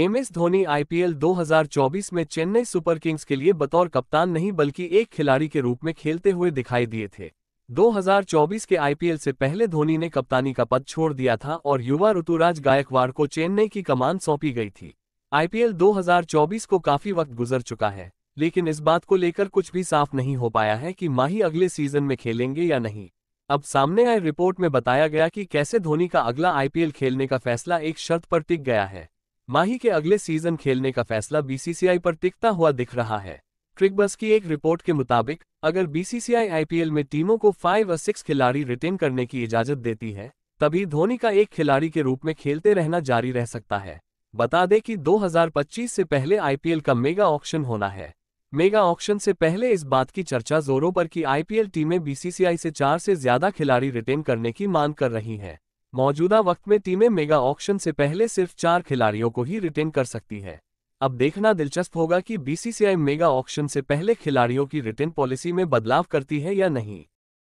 MS Dhoni IPL 2024 में Chennai super Kings के लिए बतौर कप्तान नहीं बल्कि एक खिलाड़ी के रूप में खेलते हुए दिखाई दिए थे 2024 के आईपीएल से पहले धोनी ने कप्तानी का पद छोड़ दिया था और युवा ऋतुराज गायकवाड़ को चेन्नई की कमान सौंपी गई थी आईपीएल 2024 को काफी वक्त गुजर चुका है लेकिन इस बात को लेकर कुछ भी साफ नहीं हो पाया है कि माही अगले सीजन में खेलेंगे या नहीं अब सामने आए रिपोर्ट में बताया गया कि कैसे धोनी का अगला आईपीएल खेलने का फैसला एक शर्त पर टिक गया है माही के अगले सीजन खेलने का फैसला बीसीसीआई पर टिकता हुआ दिख रहा है ट्रिकबस की एक रिपोर्ट के मुताबिक अगर बीसीसीआई आईपीएल में टीमों को फाइव और सिक्स खिलाड़ी रिटेन करने की इजाजत देती है तभी धोनी का एक खिलाड़ी के रूप में खेलते रहना जारी रह सकता है बता दें कि 2025 से पहले आईपीएल का मेगा ऑक्शन होना है मेगा ऑक्शन से पहले इस बात की चर्चा जोरों पर कि आईपीएल टीमें बीसीसीआई से चार से ज्यादा खिलाड़ी रिटेन करने की मांग कर रही हैं मौजूदा वक्त में टीमें मेगा ऑक्शन से पहले सिर्फ चार खिलाड़ियों को ही रिटेन कर सकती हैं अब देखना दिलचस्प होगा कि बीसीसीआई मेगा ऑक्शन से पहले खिलाड़ियों की रिटेन पॉलिसी में बदलाव करती है या नहीं